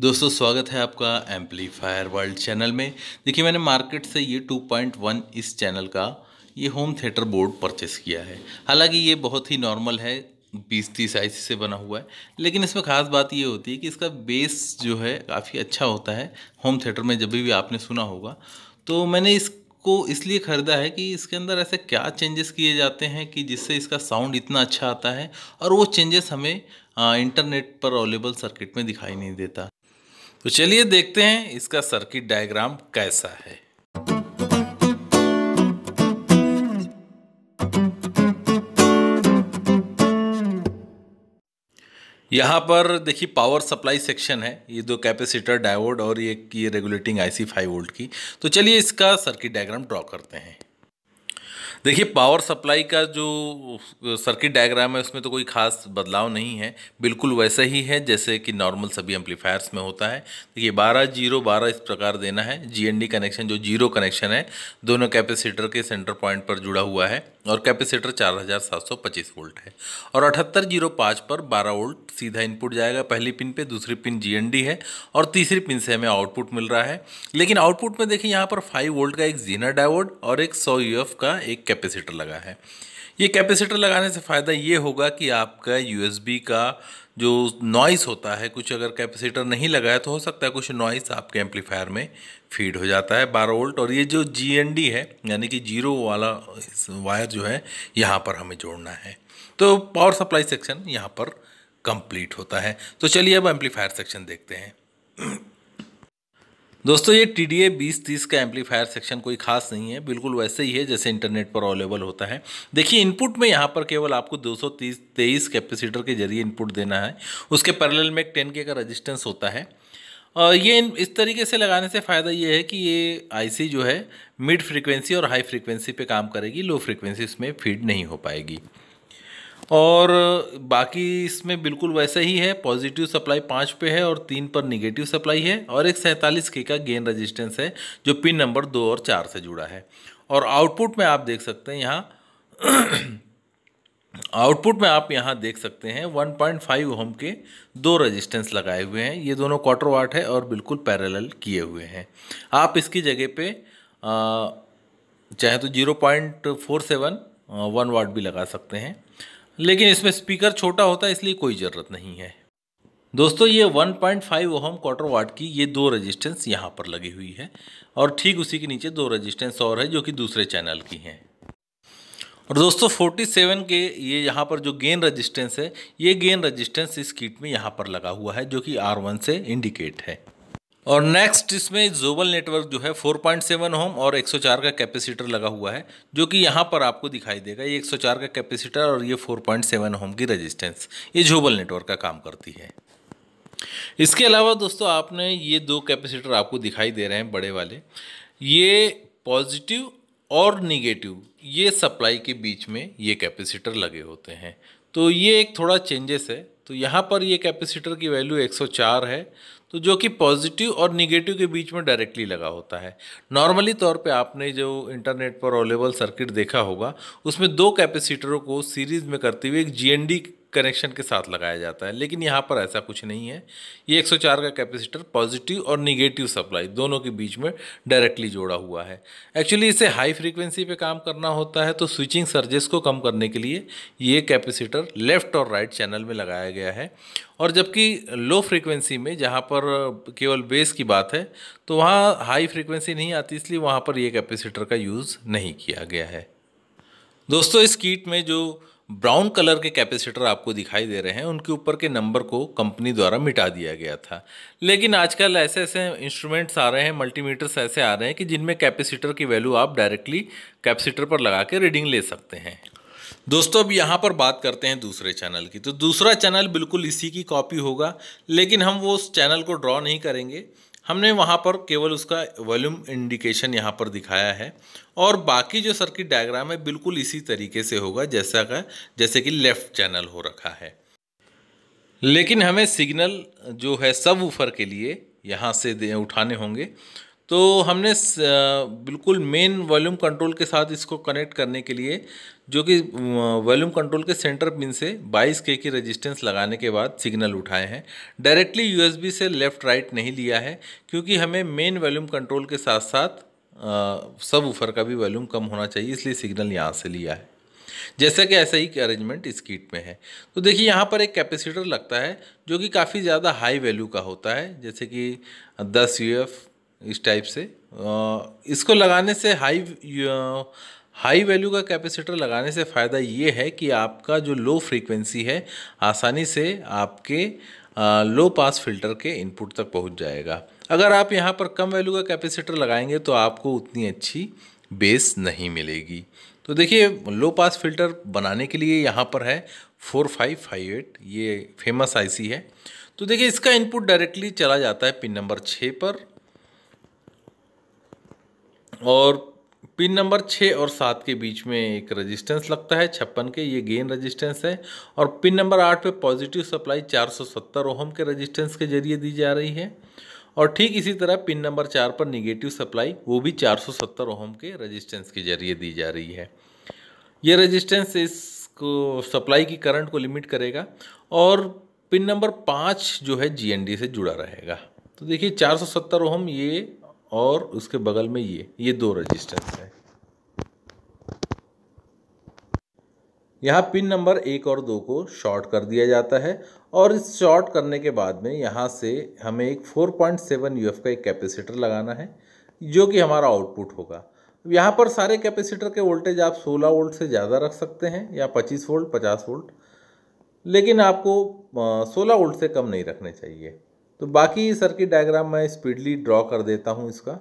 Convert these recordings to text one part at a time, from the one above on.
दोस्तों स्वागत है आपका एम्पलीफायर वर्ल्ड चैनल में देखिए मैंने मार्केट से ये 2.1 इस चैनल का ये होम थिएटर बोर्ड परचेस किया है हालांकि ये बहुत ही नॉर्मल है बीस तीस आई से बना हुआ है लेकिन इसमें ख़ास बात ये होती है कि इसका बेस जो है काफ़ी अच्छा होता है होम थिएटर में जब भी आपने सुना होगा तो मैंने इस को इसलिए ख़रीदा है कि इसके अंदर ऐसे क्या चेंजेस किए जाते हैं कि जिससे इसका साउंड इतना अच्छा आता है और वो चेंजेस हमें इंटरनेट पर अवेलेबल सर्किट में दिखाई नहीं देता तो चलिए देखते हैं इसका सर्किट डायग्राम कैसा है यहाँ पर देखिए पावर सप्लाई सेक्शन है ये दो कैपेसिटर डायोड और ये, ये रेगुलेटिंग आईसी 5 वोल्ट की तो चलिए इसका सर्किट डायग्राम ड्रॉ करते हैं देखिए पावर सप्लाई का जो सर्किट डायग्राम है उसमें तो कोई खास बदलाव नहीं है बिल्कुल वैसा ही है जैसे कि नॉर्मल सभी एम्पलीफायर्स में होता है देखिए बारह जीरो बारह इस प्रकार देना है जीएनडी कनेक्शन जो जीरो कनेक्शन है दोनों कैपेसिटर के सेंटर पॉइंट पर जुड़ा हुआ है और कैपेसिटर 4725 वोल्ट है और अठहत्तर जीरो पाँच पर 12 वोल्ट सीधा इनपुट जाएगा पहली पिन पे दूसरी पिन जीएनडी है और तीसरी पिन से हमें आउटपुट मिल रहा है लेकिन आउटपुट में देखिए यहाँ पर 5 वोल्ट का एक जीना डायोड और एक सौ यूएफ का एक कैपेसिटर लगा है ये कैपेसिटर लगाने से फ़ायदा ये होगा कि आपका यू का जो नॉइस होता है कुछ अगर कैपेसिटर नहीं लगाया तो हो सकता है कुछ नॉइस आपके एम्पलीफायर में फीड हो जाता है बारह वोल्ट और ये जो जी है यानी कि जीरो वाला वायर जो है यहाँ पर हमें जोड़ना है तो पावर सप्लाई सेक्शन यहाँ पर कंप्लीट होता है तो चलिए अब एम्पलीफायर सेक्शन देखते हैं दोस्तों ये टी डी ए बीस तीस का एम्पलीफायर सेक्शन कोई खास नहीं है बिल्कुल वैसे ही है जैसे इंटरनेट पर अवेलेबल होता है देखिए इनपुट में यहाँ पर केवल आपको दो सौ तेईस कैपेसिटर के जरिए इनपुट देना है उसके पैरेलल में एक टेन के का रजिस्टेंस होता है और ये इस तरीके से लगाने से फ़ायदा ये है कि ये आईसी जो है मिड फ्रीक्वेंसी और हाई फ्रीक्वेंसी पे काम करेगी लो फ्रीक्वेंसी इसमें फीड नहीं हो पाएगी और बाकी इसमें बिल्कुल वैसा ही है पॉजिटिव सप्लाई पाँच पे है और तीन पर निगेटिव सप्लाई है और एक सैंतालीस के का गेन रजिस्टेंस है जो पिन नंबर दो और चार से जुड़ा है और आउटपुट में आप देख सकते हैं यहाँ आउटपुट में आप यहाँ देख सकते हैं 1.5 पॉइंट होम के दो रेजिस्टेंस लगाए हुए हैं ये दोनों क्वार्टर वाट है और बिल्कुल पैरेलल किए हुए हैं आप इसकी जगह पे चाहे तो 0.47 पॉइंट वन वाट भी लगा सकते हैं लेकिन इसमें स्पीकर छोटा होता है इसलिए कोई ज़रूरत नहीं है दोस्तों ये 1.5 पॉइंट ओहम क्वार्टर वाट की ये दो रेजिस्टेंस यहाँ पर लगी हुई है और ठीक उसी के नीचे दो रेजिस्टेंस और है जो कि दूसरे चैनल की हैं और दोस्तों 47 के ये यहाँ पर जो गेन रजिस्टेंस है ये गेन रजिस्टेंस इस किट में यहाँ पर लगा हुआ है जो कि R1 से इंडिकेट है और नेक्स्ट इसमें जोबल नेटवर्क जो है 4.7 होम और 104 का कैपेसिटर लगा हुआ है जो कि यहाँ पर आपको दिखाई देगा ये 104 का कैपेसिटर और ये 4.7 होम की रेजिस्टेंस ये जोबल नेटवर्क का काम करती है इसके अलावा दोस्तों आपने ये दो कैपेसिटर आपको दिखाई दे रहे हैं बड़े वाले ये पॉजिटिव और निगेटिव ये सप्लाई के बीच में ये कैपेसिटर लगे होते हैं तो ये एक थोड़ा चेंजेस है तो यहाँ पर ये कैपेसिटर की वैल्यू 104 है तो जो कि पॉजिटिव और निगेटिव के बीच में डायरेक्टली लगा होता है नॉर्मली तौर पे आपने जो इंटरनेट पर अवेलेबल सर्किट देखा होगा उसमें दो कैपेसिटरों को सीरीज में करते हुए एक जी कनेक्शन के साथ लगाया जाता है लेकिन यहाँ पर ऐसा कुछ नहीं है ये 104 का कैपेसिटर पॉजिटिव और निगेटिव सप्लाई दोनों के बीच में डायरेक्टली जोड़ा हुआ है एक्चुअली इसे हाई फ्रीक्वेंसी पे काम करना होता है तो स्विचिंग सर्जेस को कम करने के लिए ये कैपेसिटर लेफ्ट और राइट चैनल में लगाया गया है और जबकि लो फ्रीक्वेंसी में जहाँ पर केवल बेस की बात है तो वहाँ हाई फ्रिक्वेंसी नहीं आती इसलिए वहाँ पर ये कैपेसिटर का यूज़ नहीं किया गया है दोस्तों इस कीट में जो ब्राउन कलर के कैपेसिटर आपको दिखाई दे रहे हैं उनके ऊपर के नंबर को कंपनी द्वारा मिटा दिया गया था लेकिन आजकल ऐसे ऐसे इंस्ट्रूमेंट्स आ रहे हैं मल्टीमीटर्स ऐसे आ रहे हैं कि जिनमें कैपेसिटर की वैल्यू आप डायरेक्टली कैपेसिटर पर लगा के रीडिंग ले सकते हैं दोस्तों अब यहाँ पर बात करते हैं दूसरे चैनल की तो दूसरा चैनल बिल्कुल इसी की कॉपी होगा लेकिन हम वो उस चैनल को ड्रॉ नहीं करेंगे हमने वहाँ पर केवल उसका वॉल्यूम इंडिकेशन यहाँ पर दिखाया है और बाकी जो सर्किट डायग्राम है बिल्कुल इसी तरीके से होगा जैसा का जैसे कि लेफ़्ट चैनल हो रखा है लेकिन हमें सिग्नल जो है सब ऊपर के लिए यहाँ से उठाने होंगे तो हमने बिल्कुल मेन वॉल्यूम कंट्रोल के साथ इसको कनेक्ट करने के लिए जो कि वॉल्यूम कंट्रोल के सेंटर पिन से 22 के की रेजिस्टेंस लगाने के बाद सिग्नल उठाए हैं डायरेक्टली यूएसबी से लेफ़्ट राइट नहीं लिया है क्योंकि हमें मेन वॉल्यूम कंट्रोल के साथ साथ सब ऊफर का भी वॉल्यूम कम होना चाहिए इसलिए सिग्नल यहाँ से लिया है जैसा कि ऐसा ही अरेंजमेंट इस किट में है तो देखिए यहाँ पर एक कैपेसिटर लगता है जो कि काफ़ी ज़्यादा हाई वैल्यू का होता है जैसे कि 10 यू एफ इस टाइप से इसको लगाने से हाई हाई वैल्यू का कैपेसिटर लगाने से फ़ायदा ये है कि आपका जो लो फ्रीक्वेंसी है आसानी से आपके लो पास फिल्टर के इनपुट तक पहुंच जाएगा अगर आप यहाँ पर कम वैल्यू का कैपेसिटर लगाएंगे तो आपको उतनी अच्छी बेस नहीं मिलेगी तो देखिए लो पास फिल्टर बनाने के लिए यहाँ पर है फोर फाइव फाइव एट ये फेमस आईसी है तो देखिए इसका इनपुट डायरेक्टली चला जाता है पिन नंबर छः पर और पिन नंबर छः और सात के बीच में एक रेजिस्टेंस लगता है छप्पन के ये गेन रेजिस्टेंस है और पिन नंबर आठ पे पॉजिटिव सप्लाई 470 ओहम के रेजिस्टेंस के जरिए दी जा रही है और ठीक इसी तरह पिन नंबर चार पर निगेटिव सप्लाई वो भी 470 ओहम के रेजिस्टेंस के जरिए दी जा रही है ये रजिस्टेंस इसको सप्लाई की करंट को लिमिट करेगा और पिन नंबर पाँच जो है जी से जुड़ा रहेगा तो देखिए 470 ओहम ये और उसके बगल में ये ये दो रजिस्टेंस हैं यहाँ पिन नंबर एक और दो को शॉर्ट कर दिया जाता है और इस शॉर्ट करने के बाद में यहाँ से हमें एक 4.7 पॉइंट का एक कैपेसिटर लगाना है जो कि हमारा आउटपुट होगा यहाँ पर सारे कैपेसिटर के वोल्टेज आप 16 वोल्ट से ज़्यादा रख सकते हैं या 25 वोल्ट 50 वोल्ट लेकिन आपको 16 वोल्ट से कम नहीं रखने चाहिए तो बाकी सर्किट डायग्राम मैं स्पीडली ड्रॉ कर देता हूँ इसका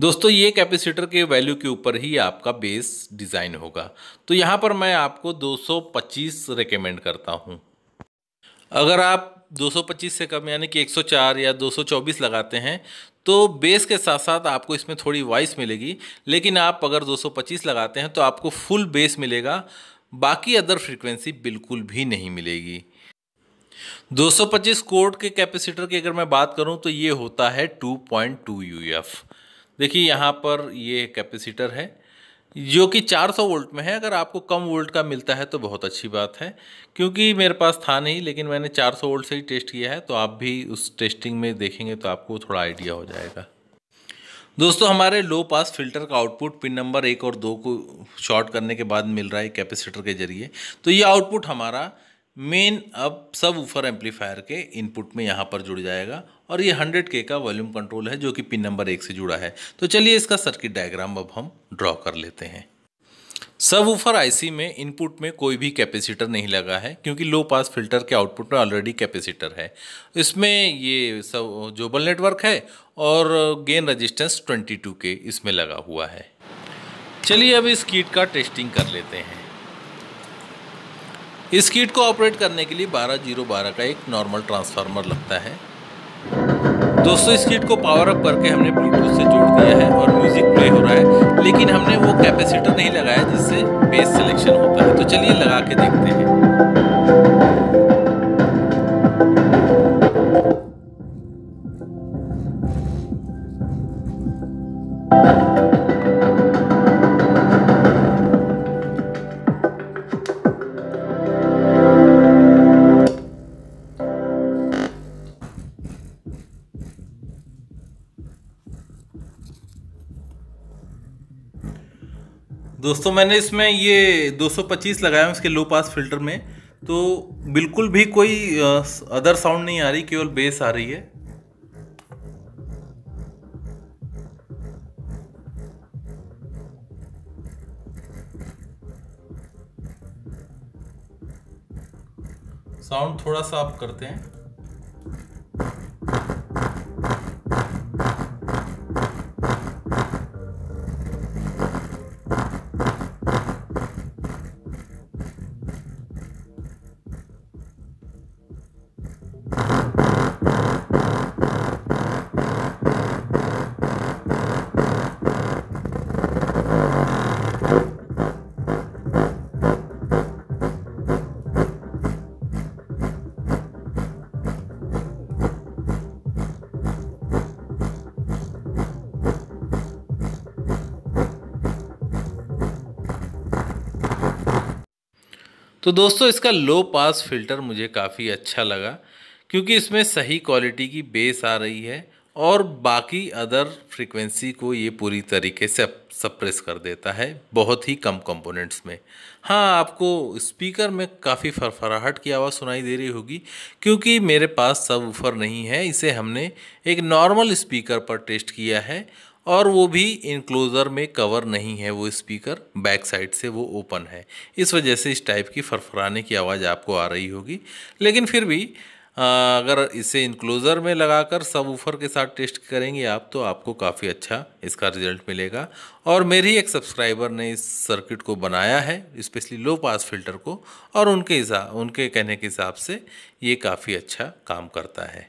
दोस्तों ये कैपेसिटर के वैल्यू के ऊपर ही आपका बेस डिज़ाइन होगा तो यहाँ पर मैं आपको 225 रिकमेंड करता हूँ अगर आप 225 से कम यानी कि 104 या 224 लगाते हैं तो बेस के साथ साथ आपको इसमें थोड़ी वॉइस मिलेगी लेकिन आप अगर 225 लगाते हैं तो आपको फुल बेस मिलेगा बाकी अदर फ्रीक्वेंसी बिल्कुल भी नहीं मिलेगी 225 कोड के कैपेसिटर की अगर मैं बात करूं तो ये होता है 2.2 यूएफ देखिए यहाँ पर ये कैपेसिटर है जो कि 400 वोल्ट में है अगर आपको कम वोल्ट का मिलता है तो बहुत अच्छी बात है क्योंकि मेरे पास था नहीं लेकिन मैंने 400 वोल्ट से ही टेस्ट किया है तो आप भी उस टेस्टिंग में देखेंगे तो आपको थोड़ा आइडिया हो जाएगा दोस्तों हमारे लो पास फिल्टर का आउटपुट पिन नंबर एक और दो को शॉर्ट करने के बाद मिल रहा है कैपेसिटर के जरिए तो ये आउटपुट हमारा मेन अब सब ऊफर एम्पलीफायर के इनपुट में यहाँ पर जुड़ जाएगा और ये 100 के का वॉल्यूम कंट्रोल है जो कि पिन नंबर एक से जुड़ा है तो चलिए इसका सर्किट डायग्राम अब हम ड्रॉ कर लेते हैं सब ऊपर आईसी में इनपुट में कोई भी कैपेसिटर नहीं लगा है क्योंकि लो पास फिल्टर के आउटपुट में ऑलरेडी कैपेसिटर है इसमें ये सब जोबल नेटवर्क है और गेन रजिस्टेंस 22 के इसमें लगा हुआ है चलिए अब इस किट का टेस्टिंग कर लेते हैं इस किट को ऑपरेट करने के लिए बारह जीरो बारह का एक नॉर्मल ट्रांसफार्मर लगता है दोस्तों इस किट को पावर अप करके हमने ब्लूटूथ से जोड़ दिया है और म्यूज़िक प्ले हो रहा है लेकिन हमने वो कैपेसिटर नहीं लगाया जिससे बेस सिलेक्शन होता है तो चलिए लगा के देखते हैं दोस्तों मैंने इसमें ये 225 लगाया इसके लो पास फिल्टर में तो बिल्कुल भी कोई अदर साउंड नहीं आ रही केवल बेस आ रही है साउंड थोड़ा सा आप करते हैं तो दोस्तों इसका लो पास फिल्टर मुझे काफ़ी अच्छा लगा क्योंकि इसमें सही क्वालिटी की बेस आ रही है और बाकी अदर फ्रीक्वेंसी को ये पूरी तरीके से सप्रेस कर देता है बहुत ही कम कंपोनेंट्स में हाँ आपको स्पीकर में काफ़ी फरफराहट की आवाज़ सुनाई दे रही होगी क्योंकि मेरे पास सब ऊफर नहीं है इसे हमने एक नॉर्मल स्पीकर पर टेस्ट किया है और वो भी इनक्लोज़र में कवर नहीं है वो स्पीकर बैक साइड से वो ओपन है इस वजह से इस टाइप की फरफराने की आवाज़ आपको आ रही होगी लेकिन फिर भी अगर इसे इनक्लोज़र में लगाकर सब ऊफर के साथ टेस्ट करेंगे आप तो आपको काफ़ी अच्छा इसका रिजल्ट मिलेगा और मेरी एक सब्सक्राइबर ने इस सर्किट को बनाया है स्पेशली लो पास फिल्टर को और उनके हिसाब उनके कहने के हिसाब से ये काफ़ी अच्छा काम करता है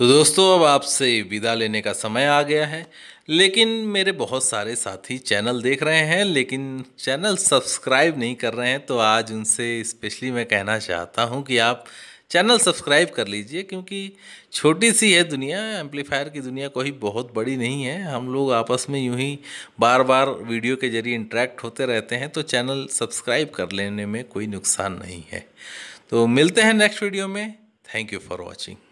तो दोस्तों अब आपसे विदा लेने का समय आ गया है लेकिन मेरे बहुत सारे साथी चैनल देख रहे हैं लेकिन चैनल सब्सक्राइब नहीं कर रहे हैं तो आज उनसे स्पेशली मैं कहना चाहता हूं कि आप चैनल सब्सक्राइब कर लीजिए क्योंकि छोटी सी है दुनिया एम्पलीफायर की दुनिया कोई बहुत बड़ी नहीं है हम लोग आपस में यूं ही बार बार वीडियो के जरिए इंटरेक्ट होते रहते हैं तो चैनल सब्सक्राइब कर लेने में कोई नुकसान नहीं है तो मिलते हैं नेक्स्ट वीडियो में थैंक यू फॉर वॉचिंग